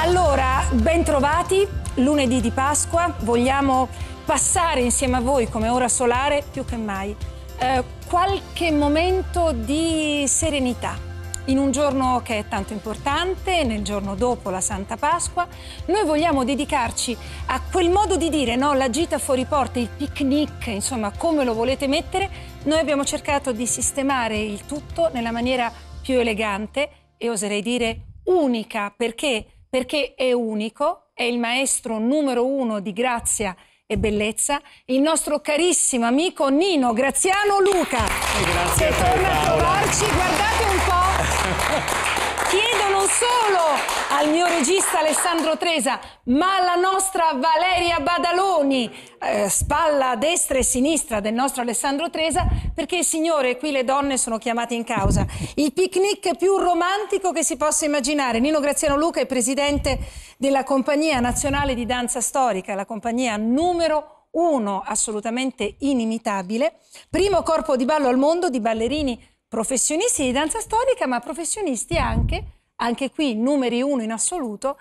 Allora, bentrovati, lunedì di Pasqua, vogliamo passare insieme a voi come ora solare più che mai eh, qualche momento di serenità in un giorno che è tanto importante, nel giorno dopo la Santa Pasqua, noi vogliamo dedicarci a quel modo di dire, no? la gita fuori porta, il picnic, insomma, come lo volete mettere, noi abbiamo cercato di sistemare il tutto nella maniera più elegante e oserei dire unica, perché perché è unico, è il maestro numero uno di grazia e bellezza, il nostro carissimo amico Nino Graziano Luca. Grazie. Che torna a trovarci, guardate un po'. solo al mio regista Alessandro Tresa, ma alla nostra Valeria Badaloni, eh, spalla destra e sinistra del nostro Alessandro Tresa, perché signore, qui le donne sono chiamate in causa. Il picnic più romantico che si possa immaginare. Nino Graziano Luca è presidente della Compagnia Nazionale di Danza Storica, la compagnia numero uno assolutamente inimitabile, primo corpo di ballo al mondo di ballerini professionisti di danza storica, ma professionisti anche anche qui numeri uno in assoluto,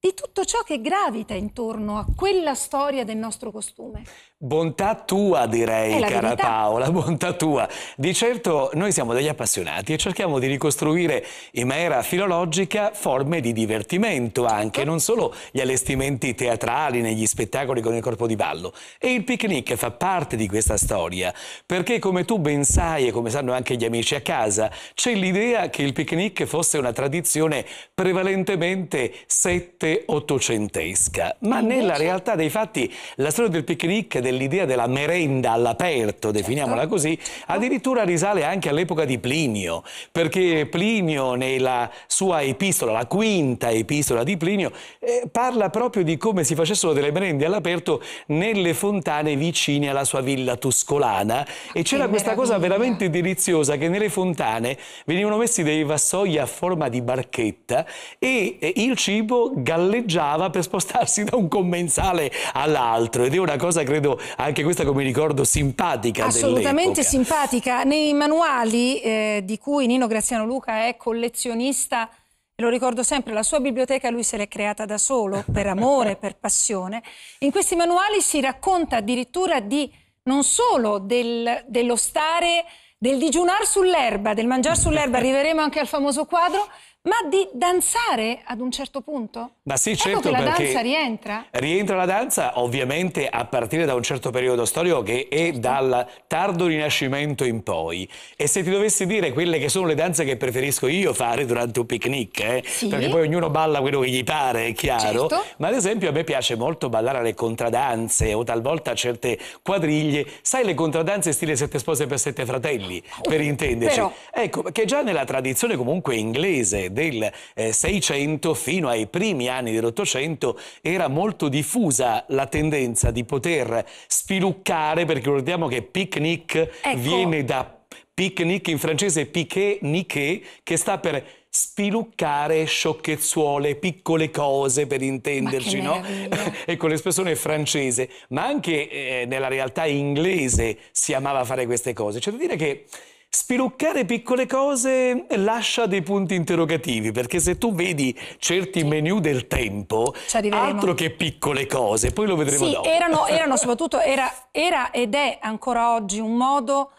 di tutto ciò che gravita intorno a quella storia del nostro costume. Bontà tua direi, cara verità. Paola, bontà tua. Di certo noi siamo degli appassionati e cerchiamo di ricostruire in maniera filologica forme di divertimento anche, certo. non solo gli allestimenti teatrali negli spettacoli con il corpo di ballo. E il picnic fa parte di questa storia, perché come tu ben sai e come sanno anche gli amici a casa, c'è l'idea che il picnic fosse una tradizione prevalentemente sette-ottocentesca. Ma nella realtà dei fatti la storia del picnic dell'idea della merenda all'aperto, definiamola certo. così, addirittura risale anche all'epoca di Plinio, perché Plinio nella sua epistola, la quinta epistola di Plinio, eh, parla proprio di come si facessero delle merende all'aperto nelle fontane vicine alla sua villa tuscolana e c'era questa cosa veramente deliziosa che nelle fontane venivano messi dei vassoi a forma di barchetta e eh, il cibo galleggiava per spostarsi da un commensale all'altro ed è una cosa credo anche questa come ricordo simpatica Assolutamente simpatica. Nei manuali eh, di cui Nino Graziano Luca è collezionista, lo ricordo sempre, la sua biblioteca lui se l'è creata da solo, per amore, per passione. In questi manuali si racconta addirittura di non solo del, dello stare del digiunare sull'erba, del mangiare sull'erba, arriveremo anche al famoso quadro, ma di danzare ad un certo punto? Ma sì, ecco certo, ecco la danza rientra. Rientra la danza ovviamente a partire da un certo periodo storico che è certo. dal tardo Rinascimento in poi. E se ti dovessi dire quelle che sono le danze che preferisco io fare durante un picnic, eh? sì. perché poi ognuno balla quello che gli pare, è chiaro, certo. ma ad esempio a me piace molto ballare alle contradanze o talvolta a certe quadriglie. Sai le contradanze stile sette spose per sette fratelli, oh, per intenderci? Però... Ecco, che già nella tradizione comunque inglese finale del 600 eh, fino ai primi anni dell'Ottocento era molto diffusa la tendenza di poter spiluccare, perché ricordiamo che picnic ecco. viene da picnic in francese piquet niquet che sta per spiluccare sciocchezzuole, piccole cose per intenderci, no? con ecco, l'espressione francese, ma anche eh, nella realtà inglese si amava fare queste cose. Cioè, da dire che Spiluccare piccole cose lascia dei punti interrogativi, perché se tu vedi certi sì. menu del tempo, altro che piccole cose, poi lo vedremo sì, dopo. Erano, erano soprattutto, era, era, ed è ancora oggi un modo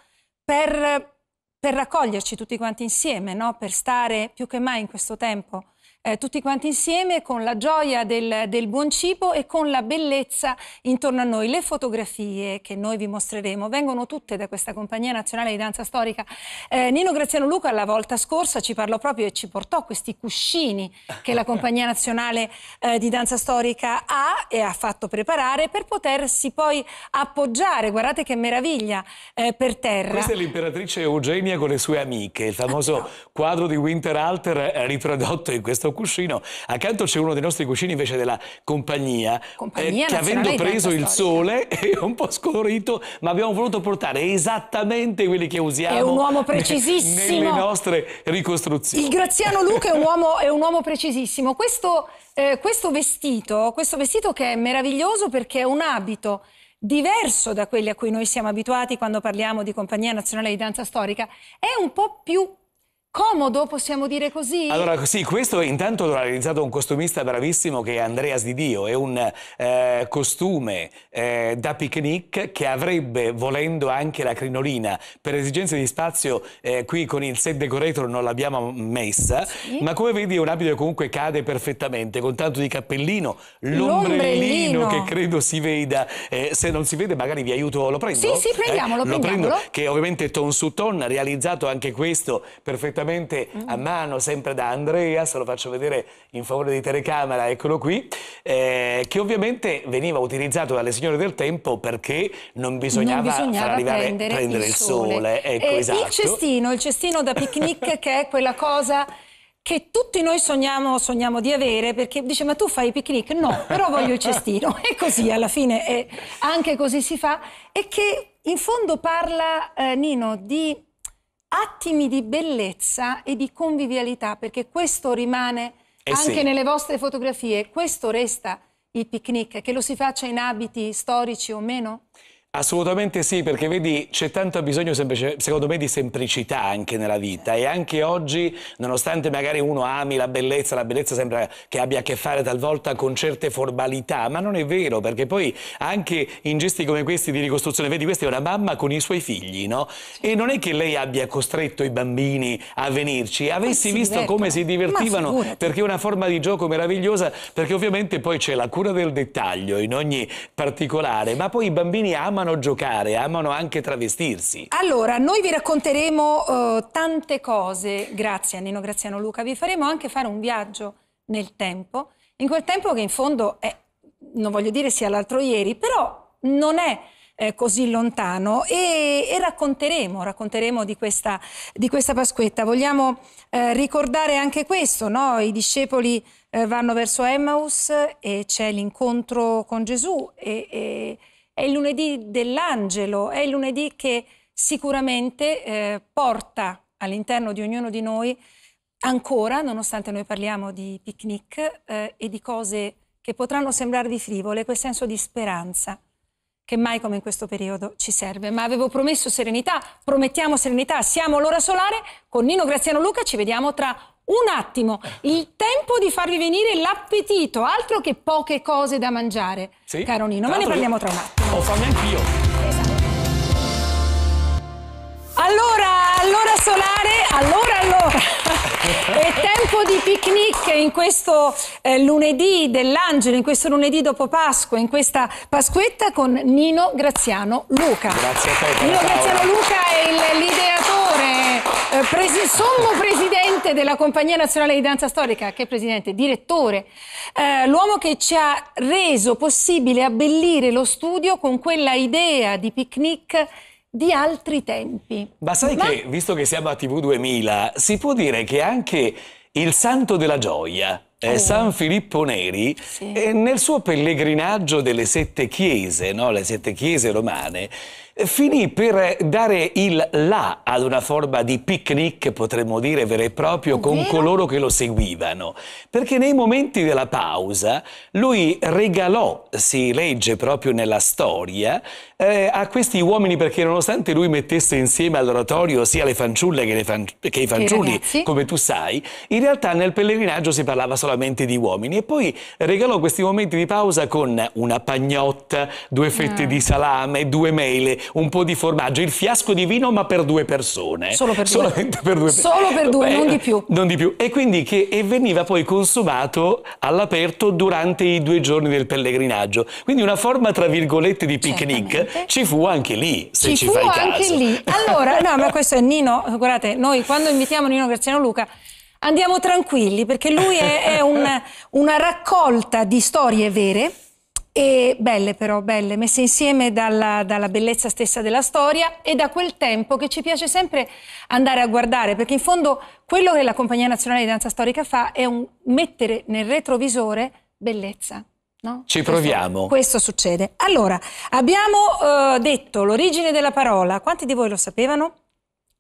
per, per raccoglierci tutti quanti insieme, no? per stare più che mai in questo tempo eh, tutti quanti insieme con la gioia del, del, buon cibo e con la bellezza intorno a noi. Le fotografie che noi vi mostreremo vengono tutte da questa compagnia nazionale di danza storica. Eh, Nino Graziano Luca la volta scorsa ci parlò proprio e ci portò questi cuscini che la compagnia nazionale eh, di danza storica ha e ha fatto preparare per potersi poi appoggiare, guardate che meraviglia, eh, per terra. Questa è l'imperatrice Eugenia con le sue amiche, il famoso quadro di Winter Alter ritradotto in questo nostro cuscino. Accanto c'è uno dei nostri cuscini invece della compagnia, eh, compagnia eh, che avendo preso il sole è un po' scolorito, ma abbiamo voluto portare esattamente quelli che usiamo. È un uomo precisissimo. Nelle nostre ricostruzioni. Il Graziano Luca è un uomo, è un uomo precisissimo. Questo, eh, questo, vestito, questo vestito che è meraviglioso perché è un abito diverso da quelli a cui noi siamo abituati quando parliamo di Compagnia Nazionale di Danza Storica, è un po' più Comodo, possiamo dire così? Allora sì, questo intanto l'ha realizzato un costumista bravissimo che è Andreas Di Dio, è un eh, costume eh, da picnic che avrebbe, volendo anche la crinolina, per esigenze di spazio eh, qui con il set decorator non l'abbiamo messa, sì. ma come vedi è un abito che comunque cade perfettamente, con tanto di cappellino, l'ombrellino che credo si veda, eh, se non si vede magari vi aiuto, lo prendo? Sì, sì, prendiamolo, eh, prendiamolo. Lo prendo, che ovviamente ton su ton, realizzato anche questo perfettamente direttamente mm. a mano, sempre da Andrea, se lo faccio vedere in favore di telecamera, eccolo qui, eh, che ovviamente veniva utilizzato dalle signore del tempo perché non bisognava, non bisognava far arrivare prendere, prendere il sole. sole. Ecco, eh, esatto. Il cestino, il cestino da picnic che è quella cosa che tutti noi sogniamo, sogniamo, di avere perché dice ma tu fai i picnic? No, però voglio il cestino e così alla fine è, anche così si fa e che in fondo parla eh, Nino di attimi di bellezza e di convivialità, perché questo rimane eh anche sì. nelle vostre fotografie, questo resta il picnic, che lo si faccia in abiti storici o meno? Assolutamente sì, perché vedi c'è tanto bisogno secondo me di semplicità anche nella vita e anche oggi, nonostante magari uno ami la bellezza, la bellezza sembra che abbia a che fare talvolta con certe formalità, ma non è vero perché poi anche in gesti come questi di ricostruzione, vedi questa è una mamma con i suoi figli, no? E non è che lei abbia costretto i bambini a venirci, avessi visto come certo. si divertivano perché è una forma di gioco meravigliosa perché ovviamente poi c'è la cura del dettaglio in ogni particolare, ma poi i bambini amano amano giocare, amano anche travestirsi. Allora, noi vi racconteremo uh, tante cose, grazie a Nino Graziano Luca, vi faremo anche fare un viaggio nel tempo, in quel tempo che in fondo è, non voglio dire sia l'altro ieri, però non è eh, così lontano e, e racconteremo, racconteremo di, questa, di questa, Pasquetta. Vogliamo eh, ricordare anche questo, no? i discepoli eh, vanno verso Emmaus e c'è l'incontro con Gesù e, e, è il lunedì dell'angelo, è il lunedì che sicuramente eh, porta all'interno di ognuno di noi ancora, nonostante noi parliamo di picnic eh, e di cose che potranno sembrarvi frivole, quel senso di speranza che mai come in questo periodo ci serve. Ma avevo promesso serenità, promettiamo serenità, siamo l'ora solare con Nino Graziano Luca, ci vediamo tra un attimo, il tempo di farvi venire l'appetito, altro che poche cose da mangiare. Sì? Caro Nino, ma ne parliamo tra un attimo. Ho oh, fame anch'io. Allora, allora Solare, allora, allora. È tempo di picnic in questo eh, lunedì dell'Angelo, in questo lunedì dopo Pasqua, in questa Pasquetta con Nino Graziano Luca. Grazie a te. Nino Graziano Luca è il leader direttore, eh, sommo presidente della Compagnia Nazionale di Danza Storica, che è presidente, direttore, eh, l'uomo che ci ha reso possibile abbellire lo studio con quella idea di picnic di altri tempi. Ma sai Ma... che, visto che siamo a TV 2000, si può dire che anche il santo della gioia, eh, oh. San Filippo Neri, sì. eh, nel suo pellegrinaggio delle sette chiese, no? le sette chiese romane, finì per dare il là ad una forma di picnic, potremmo dire vero e proprio, con Vero? coloro che lo seguivano. Perché nei momenti della pausa lui regalò, si legge proprio nella storia, eh, a questi uomini perché nonostante lui mettesse insieme all'oratorio sia le fanciulle che, le fan, che i fanciulli, come tu sai, in realtà nel pellegrinaggio si parlava solamente di uomini e poi regalò questi momenti di pausa con una pagnotta, due fette no. Ah. di salame, due mele, un po' di formaggio, il fiasco di vino ma per due persone. Solo per due. per due. Solo per due, Beh, non di più. Non di più. E quindi che e veniva poi consumato all'aperto durante i due giorni del pellegrinaggio. Quindi una forma, tra virgolette, di picnic Certamente. ci fu anche lì, se ci, ci fu fai caso. anche lì. Allora, no, ma questo è Nino, guardate, noi quando invitiamo Nino Graziano Luca andiamo tranquilli perché lui è, è un, una raccolta di storie vere e belle però, belle, messe insieme dalla, dalla, bellezza stessa della storia e da quel tempo che ci piace sempre andare a guardare, perché in fondo quello che la Compagnia Nazionale di Danza Storica fa è un mettere nel retrovisore bellezza. No? Ci proviamo. Questo, questo, succede. Allora, abbiamo eh, detto l'origine della parola, quanti di voi lo sapevano?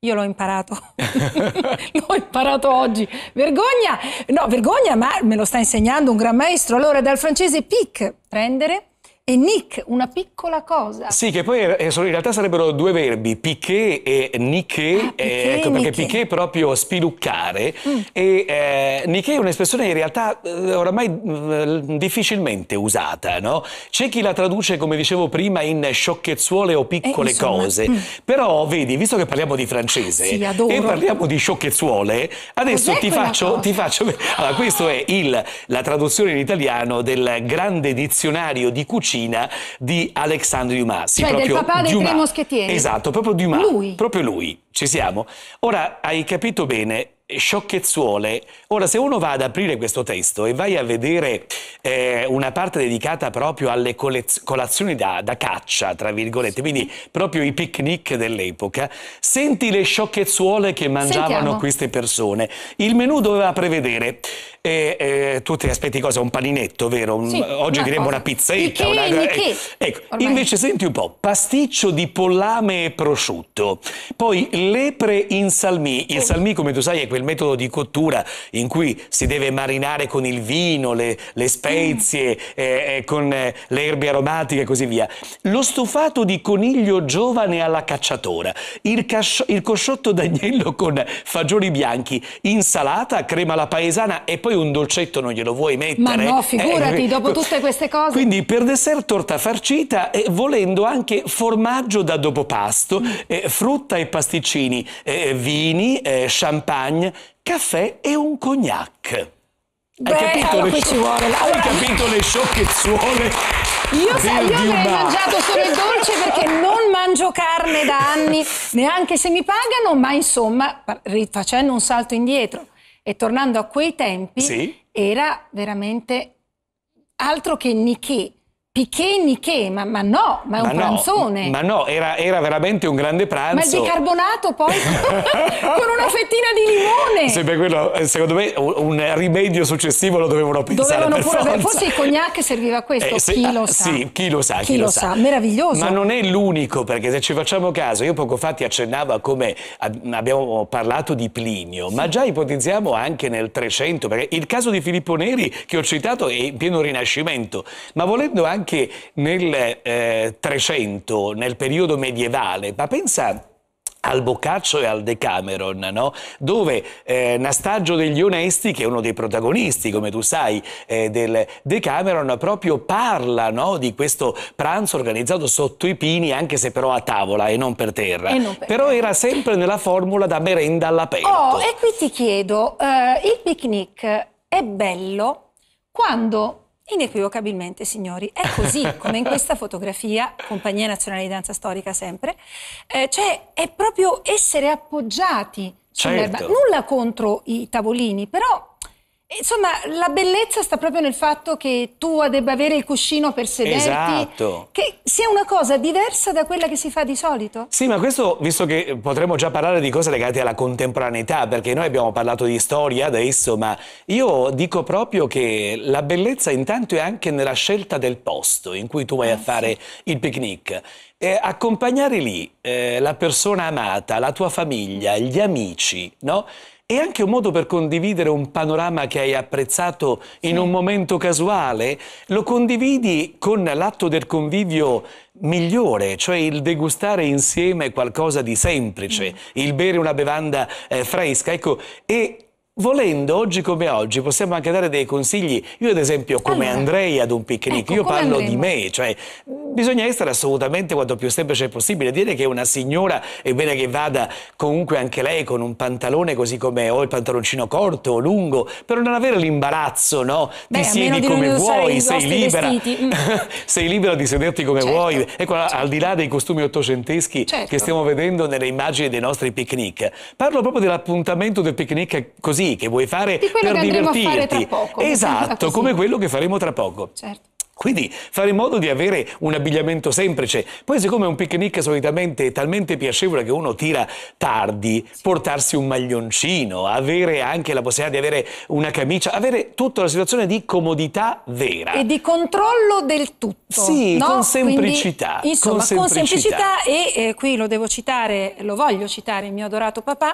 Io l'ho imparato, l'ho imparato oggi. Vergogna, no, vergogna, ma me lo sta insegnando un gran maestro. Allora, dal francese pic, prendere, e Nick, una piccola cosa. Sì, che poi eh, in realtà sarebbero due verbi, Piquet e Niché, ah, eh, ecco, perché Piquet è proprio spiluccare mm. e eh, Niché è un'espressione in realtà eh, oramai mm, difficilmente usata, no? C'è chi la traduce, come dicevo prima, in sciocchezzuole o piccole eh, cose, mm. però vedi, visto che parliamo di francese sì, e parliamo di sciocchezzuole, adesso ti faccio, ti faccio... Allora, questa è il, la traduzione in italiano del grande dizionario di cucina vicina di Alexandre Dumas. Sì, cioè del papà dei Tre Moschettieri. Esatto, proprio Dumas. Lui. Proprio lui. Ci siamo. Ora, hai capito bene, sciocchezzuole. Ora, se uno va ad aprire questo testo e vai a vedere eh, una parte dedicata proprio alle colazioni da, da, caccia, tra virgolette, quindi proprio i picnic dell'epoca, senti le sciocchezzuole che mangiavano Sentiamo. queste persone. Il menù doveva prevedere eh, eh, tu ti aspetti cosa? Un paninetto, vero? Un, sì, oggi una diremmo cosa. una pizzetta. una... Niché. Ecco, ecco, Ormai. invece senti un po', pasticcio di pollame e prosciutto, poi lepre in salmì. Il oh. salmì, come tu sai, è quello quel metodo di cottura in cui si deve marinare con il vino, le, le spezie, mm. eh, eh con eh, le erbe aromatiche e così via. Lo stufato di coniglio giovane alla cacciatora, il, cascio, il cosciotto d'agnello con fagioli bianchi, insalata, crema alla paesana e poi un dolcetto non glielo vuoi mettere? Ma no, figurati, eh, dopo ecco. tutte queste cose. Quindi per dessert torta farcita e volendo anche formaggio da dopopasto, mm. eh, frutta e pasticcini, eh, vini, eh, champagne, caffè e un cognac. Beh, Hai capito, allora, le, sci- Hai capito le sciocchezzuole io, sa, io avrei mangiato solo il dolce perché non mangio carne da anni, neanche se mi pagano, ma insomma, facendo un salto indietro e tornando a quei tempi, sì. era veramente altro che niché. Piché Niché, ma, ma, no, ma è ma un no, pranzone. Ma no, era, era, veramente un grande pranzo. Ma il bicarbonato poi con una fettina di limone. Sempre quello, eh, secondo me, un rimedio successivo lo dovevano pensare dovevano pure forza. Forse il cognac serviva a questo, eh, se, chi ah, lo sa. Sì, chi lo sa, chi, chi lo, lo sa. sa. Meraviglioso. Ma non è l'unico, perché se ci facciamo caso, io poco fa ti accennavo a come abbiamo parlato di Plinio, sì. ma già ipotizziamo anche nel 300, perché il caso di Filippo Neri che ho citato è in pieno rinascimento, ma volendo anche anche nel eh, nel periodo medievale, ma pensa al Boccaccio e al Decameron, no? dove eh, Nastagio degli Onesti, che è uno dei protagonisti, come tu sai, eh, del Decameron, proprio parla no, di questo pranzo organizzato sotto i pini, anche se però a tavola e non per terra. Non per però terra. era sempre nella formula da merenda all'aperto. Oh, e qui ti chiedo, eh, il picnic è bello quando Inequivocabilmente, signori, è così, come in questa fotografia, Compagnia Nazionale di Danza Storica sempre, eh, cioè è proprio essere appoggiati Certo. Nulla contro i tavolini, però Insomma, la bellezza sta proprio nel fatto che tu debba avere il cuscino per sederti. Esatto. Che sia una cosa diversa da quella che si fa di solito. Sì, ma questo, visto che potremmo già parlare di cose legate alla contemporaneità, perché noi abbiamo parlato di storia adesso, ma io dico proprio che la bellezza intanto è anche nella scelta del posto in cui tu vai eh, a ah, fare sì. il picnic. Eh, accompagnare lì eh, la persona amata, la tua famiglia, gli amici, no? è anche un modo per condividere un panorama che hai apprezzato in sì. un momento casuale, lo condividi con l'atto del convivio migliore, cioè il degustare insieme qualcosa di semplice, mm. il bere una bevanda eh, fresca, ecco, e volendo, oggi come oggi, possiamo anche dare dei consigli. Io ad esempio come allora, andrei ad un picnic, ecco, io parlo andremo? di me, cioè bisogna essere assolutamente quanto più semplice possibile. Dire che una signora è bene che vada comunque anche lei con un pantalone così come ho il pantaloncino corto o lungo, per non avere l'imbarazzo, no? Ti siedi come vuoi, sei libera. Mm. sei libera di sederti come certo, vuoi. Certo. Ecco, certo. al di là dei costumi ottocenteschi certo. che stiamo vedendo nelle immagini dei nostri picnic. Parlo proprio dell'appuntamento del picnic così che vuoi fare di per che divertirti. A fare tra poco, esatto, come quello che faremo tra poco. Certo. Quindi fare in modo di avere un abbigliamento semplice. Poi siccome un picnic solitamente è talmente piacevole che uno tira tardi, portarsi un maglioncino, avere anche la possibilità di avere una camicia, avere tutta la situazione di comodità vera. E di controllo del tutto. Sì, no? con semplicità. Quindi, insomma, con semplicità, con semplicità e eh, qui lo devo citare, lo voglio citare il mio adorato papà,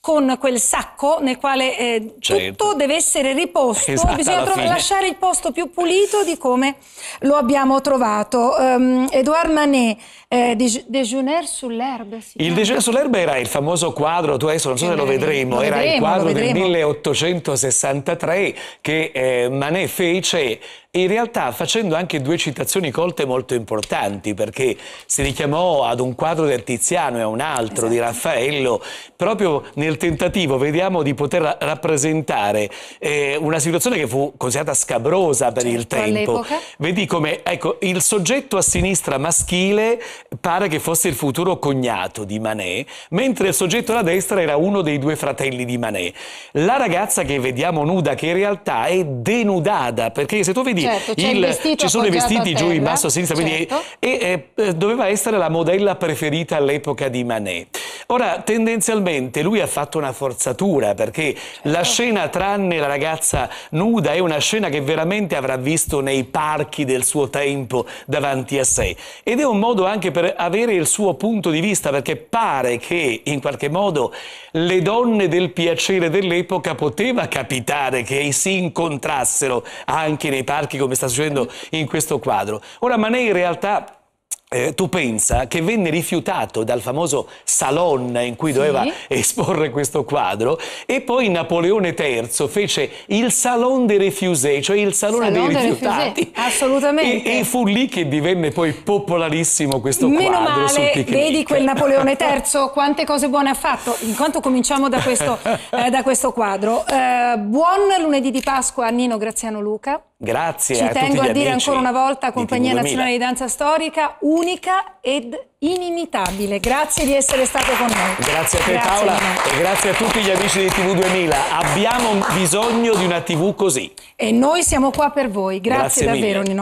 con quel sacco nel quale eh, certo. tutto deve essere riposto, esatto, bisogna lasciare il posto più pulito di come lo abbiamo trovato. Um, Edouard Manet, eh, Dejeuner sull'erbe. Il Dejeuner sull'erbe era il famoso quadro, tu adesso non so se lo vedremo, lo vedremo era il quadro del 1863 che eh, Manet fece in realtà facendo anche due citazioni colte molto importanti, perché si richiamò ad un quadro del Tiziano e a un altro esatto. di Raffaello, proprio nel tentativo, vediamo, di poter rappresentare eh, una situazione che fu considerata scabrosa per certo, il tempo. Vedi come, ecco, il soggetto a sinistra maschile pare che fosse il futuro cognato di Manet, mentre il soggetto alla destra era uno dei due fratelli di Manet. La ragazza che vediamo nuda, che in realtà è denudata, perché se tu vedi quindi certo, il, ci sono i vestiti giù in basso a sinistra, certo. quindi, e, e, eh, eh, doveva essere la modella preferita all'epoca di Manet. Ora, tendenzialmente lui ha fatto una forzatura perché certo. la scena tranne la ragazza nuda è una scena che veramente avrà visto nei parchi del suo tempo davanti a sé ed è un modo anche per avere il suo punto di vista perché pare che in qualche modo le donne del piacere dell'epoca poteva capitare che si incontrassero anche nei parchi anche come sta succedendo in questo quadro. Ora Manet in realtà eh, tu pensa che venne rifiutato dal famoso Salon in cui doveva sì. esporre questo quadro e poi Napoleone III fece il Salon dei Refusés, cioè il Salone Salon dei de rifiutati. Refusé. Assolutamente. E, e, fu lì che divenne poi popolarissimo questo Meno quadro male, vedi quel Napoleone III, quante cose buone ha fatto. Intanto cominciamo da questo, eh, da questo quadro. Eh, buon lunedì di Pasqua a Nino Graziano Luca. Grazie Ci a tutti Ci tengo a dire ancora una volta Compagnia Nazionale di Danza Storica, unica ed inimitabile. Grazie di essere stato con noi. Grazie a te grazie Paola e grazie a tutti gli amici di TV 2000. Abbiamo bisogno di una TV così. E noi siamo qua per voi. Grazie, grazie davvero mille. Nino.